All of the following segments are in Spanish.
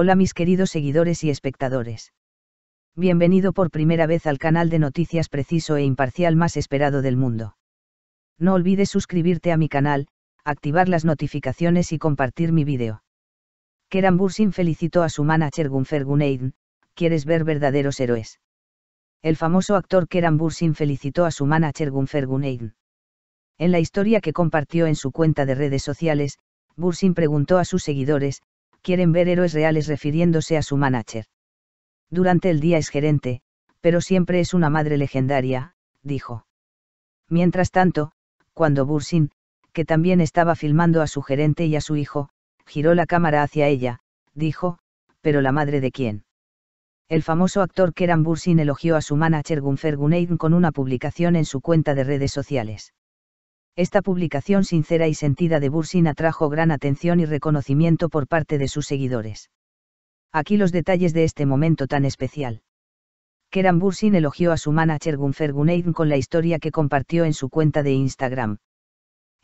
Hola mis queridos seguidores y espectadores. Bienvenido por primera vez al canal de noticias preciso e imparcial más esperado del mundo. No olvides suscribirte a mi canal, activar las notificaciones y compartir mi vídeo. Keran Bursin felicitó a su manager Gunfer ¿quieres ver verdaderos héroes? El famoso actor Keran Bursin felicitó a su manager Gunfer En la historia que compartió en su cuenta de redes sociales, Bursin preguntó a sus seguidores, quieren ver héroes reales refiriéndose a su manager. Durante el día es gerente, pero siempre es una madre legendaria, dijo. Mientras tanto, cuando Bursin, que también estaba filmando a su gerente y a su hijo, giró la cámara hacia ella, dijo, pero la madre de quién. El famoso actor Keran Bursin elogió a su manager Gunfer con una publicación en su cuenta de redes sociales. Esta publicación sincera y sentida de Bursin atrajo gran atención y reconocimiento por parte de sus seguidores. Aquí los detalles de este momento tan especial. Keran Bursin elogió a su manager Gunfer Guneidn con la historia que compartió en su cuenta de Instagram.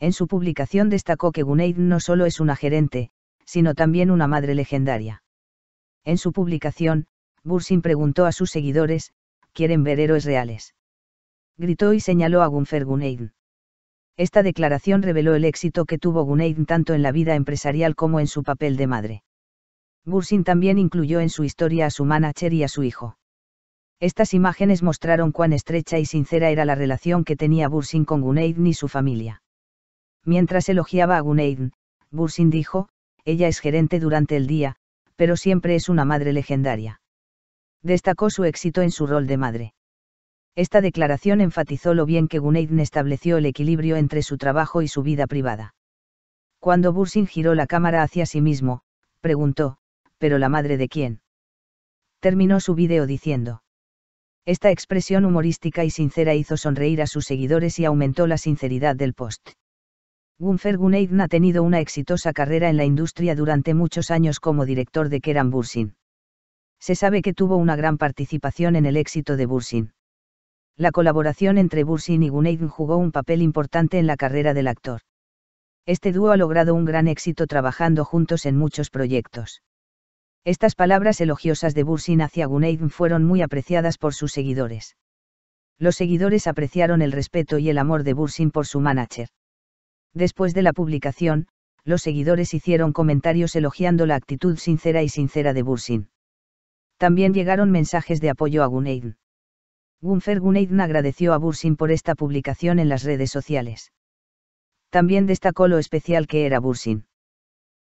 En su publicación destacó que Guneidn no solo es una gerente, sino también una madre legendaria. En su publicación, Bursin preguntó a sus seguidores, ¿quieren ver héroes reales? Gritó y señaló a Gunfer esta declaración reveló el éxito que tuvo Guneid tanto en la vida empresarial como en su papel de madre. Bursin también incluyó en su historia a su manager y a su hijo. Estas imágenes mostraron cuán estrecha y sincera era la relación que tenía Bursin con Guneid y su familia. Mientras elogiaba a Guneid, Bursin dijo, ella es gerente durante el día, pero siempre es una madre legendaria. Destacó su éxito en su rol de madre. Esta declaración enfatizó lo bien que Guneidn estableció el equilibrio entre su trabajo y su vida privada. Cuando Bursin giró la cámara hacia sí mismo, preguntó, ¿pero la madre de quién? Terminó su vídeo diciendo. Esta expresión humorística y sincera hizo sonreír a sus seguidores y aumentó la sinceridad del post. Gunfer Guneidn ha tenido una exitosa carrera en la industria durante muchos años como director de Keran Bursin. Se sabe que tuvo una gran participación en el éxito de Bursin la colaboración entre Bursin y Guneidan jugó un papel importante en la carrera del actor. Este dúo ha logrado un gran éxito trabajando juntos en muchos proyectos. Estas palabras elogiosas de Bursin hacia Guneidan fueron muy apreciadas por sus seguidores. Los seguidores apreciaron el respeto y el amor de Bursin por su manager. Después de la publicación, los seguidores hicieron comentarios elogiando la actitud sincera y sincera de Bursin. También llegaron mensajes de apoyo a Guneidan. Gunfer Guneidn agradeció a Bursin por esta publicación en las redes sociales. También destacó lo especial que era Bursin.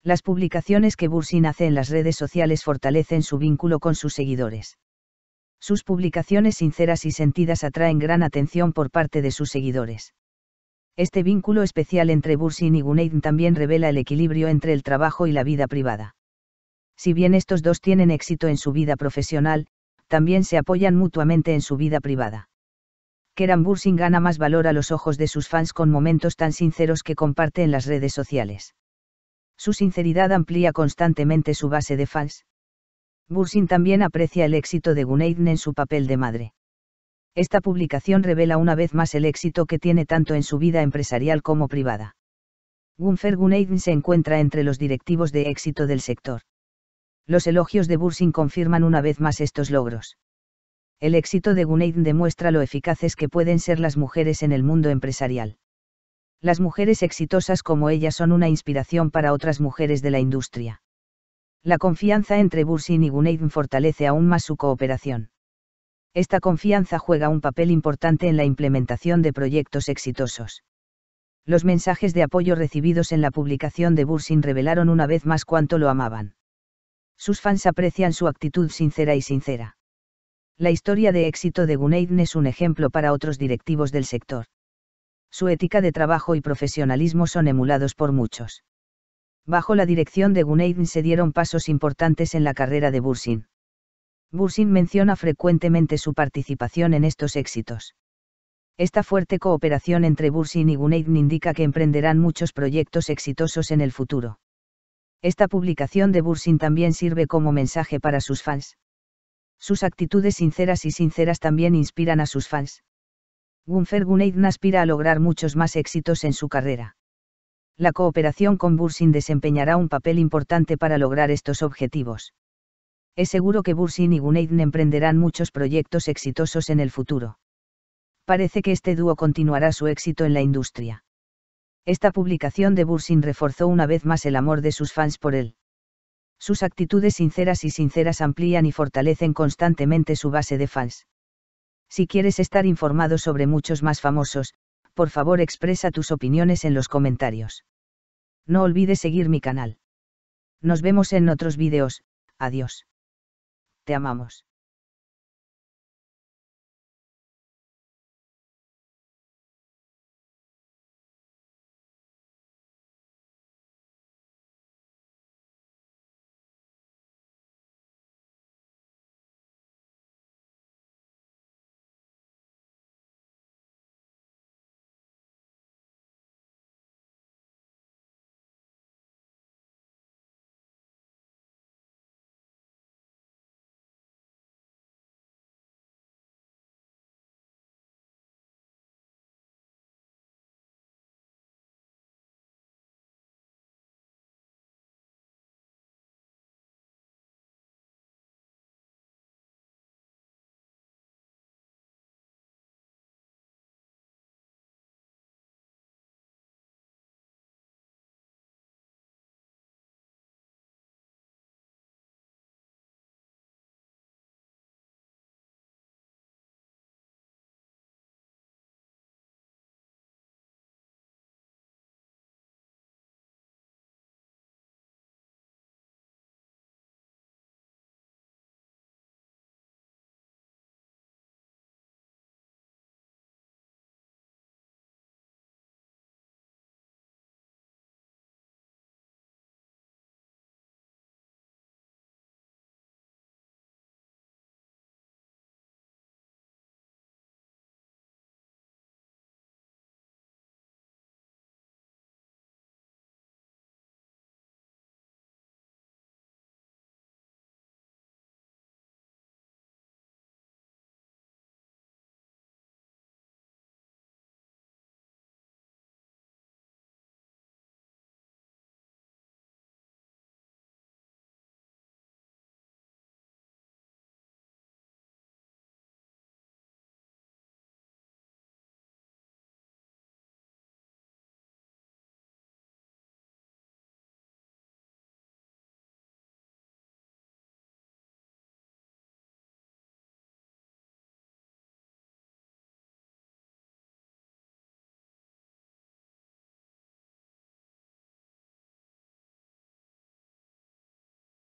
Las publicaciones que Bursin hace en las redes sociales fortalecen su vínculo con sus seguidores. Sus publicaciones sinceras y sentidas atraen gran atención por parte de sus seguidores. Este vínculo especial entre Bursin y Guneidn también revela el equilibrio entre el trabajo y la vida privada. Si bien estos dos tienen éxito en su vida profesional, también se apoyan mutuamente en su vida privada. Keran Bursin gana más valor a los ojos de sus fans con momentos tan sinceros que comparte en las redes sociales. Su sinceridad amplía constantemente su base de fans. Bursin también aprecia el éxito de Gunaiden en su papel de madre. Esta publicación revela una vez más el éxito que tiene tanto en su vida empresarial como privada. Gunfer Gunaiden se encuentra entre los directivos de éxito del sector. Los elogios de Bursin confirman una vez más estos logros. El éxito de Guneid demuestra lo eficaces que pueden ser las mujeres en el mundo empresarial. Las mujeres exitosas como ella son una inspiración para otras mujeres de la industria. La confianza entre Bursin y Guneid fortalece aún más su cooperación. Esta confianza juega un papel importante en la implementación de proyectos exitosos. Los mensajes de apoyo recibidos en la publicación de Bursin revelaron una vez más cuánto lo amaban. Sus fans aprecian su actitud sincera y sincera. La historia de éxito de Guneidn es un ejemplo para otros directivos del sector. Su ética de trabajo y profesionalismo son emulados por muchos. Bajo la dirección de Guneidn se dieron pasos importantes en la carrera de Bursin. Bursin menciona frecuentemente su participación en estos éxitos. Esta fuerte cooperación entre Bursin y Guneidn indica que emprenderán muchos proyectos exitosos en el futuro. Esta publicación de Bursin también sirve como mensaje para sus fans. Sus actitudes sinceras y sinceras también inspiran a sus fans. Gunfer Guneidn aspira a lograr muchos más éxitos en su carrera. La cooperación con Bursin desempeñará un papel importante para lograr estos objetivos. Es seguro que Bursin y Guneidn emprenderán muchos proyectos exitosos en el futuro. Parece que este dúo continuará su éxito en la industria. Esta publicación de Bursin reforzó una vez más el amor de sus fans por él. Sus actitudes sinceras y sinceras amplían y fortalecen constantemente su base de fans. Si quieres estar informado sobre muchos más famosos, por favor expresa tus opiniones en los comentarios. No olvides seguir mi canal. Nos vemos en otros vídeos, adiós. Te amamos.